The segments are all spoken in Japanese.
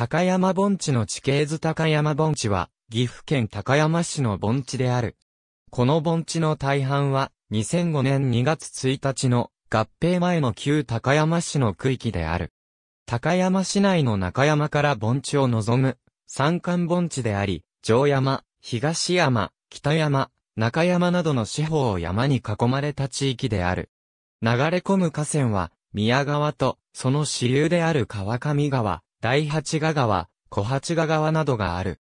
高山盆地の地形図高山盆地は、岐阜県高山市の盆地である。この盆地の大半は、2005年2月1日の合併前の旧高山市の区域である。高山市内の中山から盆地を望む、山間盆地であり、上山、東山、北山、中山などの四方を山に囲まれた地域である。流れ込む河川は、宮川と、その支流である川上川、第八賀川、小八賀川などがある。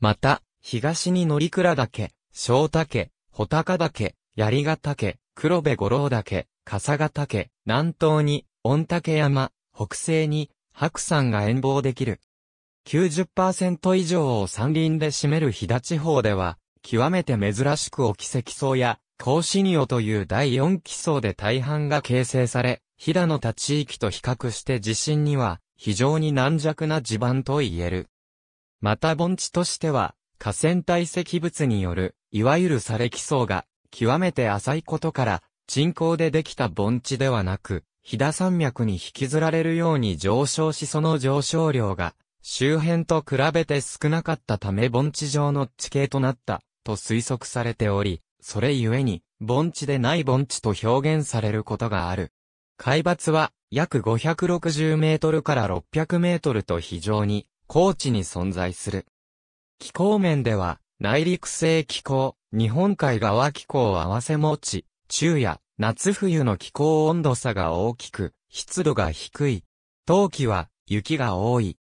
また、東に乗倉岳、小岳、穂高岳、槍ヶ岳、黒部五郎岳、笠ヶ岳、南東に、御嶽山、北西に、白山が遠望できる。90%以上を山林で占める飛騨地方では、極めて珍しく沖石層や、甲シニオという第4基層で大半が形成され、飛騨の他地域と比較して地震には、非常に軟弱な地盤と言える。また盆地としては、河川堆積物による、いわゆる砂礫層が、極めて浅いことから、人工でできた盆地ではなく、飛騨山脈に引きずられるように上昇しその上昇量が、周辺と比べて少なかったため盆地上の地形となった、と推測されており、それゆえに、盆地でない盆地と表現されることがある。海抜は、約560メートルから600メートルと非常に高地に存在する。気候面では、内陸性気候、日本海側気候を合わせ持ち、昼夜、夏冬の気候温度差が大きく、湿度が低い。冬季は雪が多い。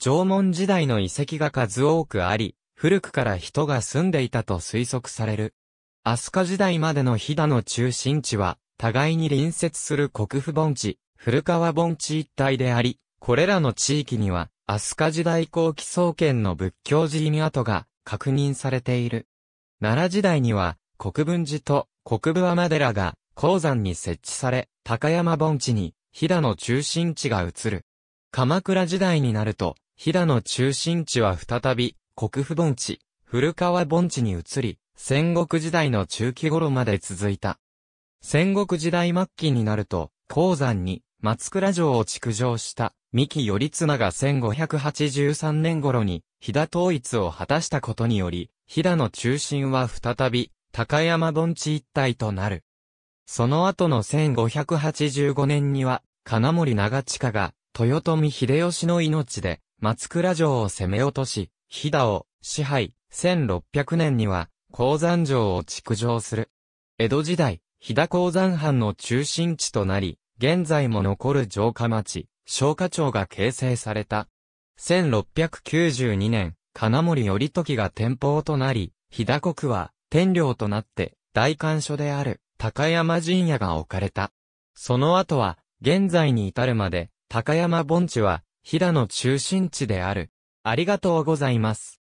縄文時代の遺跡が数多くあり、古くから人が住んでいたと推測される。飛鳥時代までの飛騨の中心地は、互いに隣接する国府盆地、古川盆地一帯であり、これらの地域には、飛鳥時代後期創建の仏教寺院跡が確認されている。奈良時代には、国分寺と国分天寺が鉱山に設置され、高山盆地に飛騨の中心地が移る。鎌倉時代になると、飛騨の中心地は再び国府盆地、古川盆地に移り、戦国時代の中期頃まで続いた。戦国時代末期になると、鉱山に松倉城を築城した三木頼綱が1583年頃に飛騨統一を果たしたことにより、飛騨の中心は再び高山盆地一帯となる。その後の1585年には金森長近が豊臣秀吉の命で松倉城を攻め落とし、飛騨を支配、1600年には鉱山城を築城する。江戸時代、飛騨鉱山藩の中心地となり、現在も残る城下町、昇華町が形成された。1692年、金森頼時が天保となり、日騨国は天領となって、大官所である高山陣屋が置かれた。その後は、現在に至るまで、高山盆地は、飛騨の中心地である。ありがとうございます。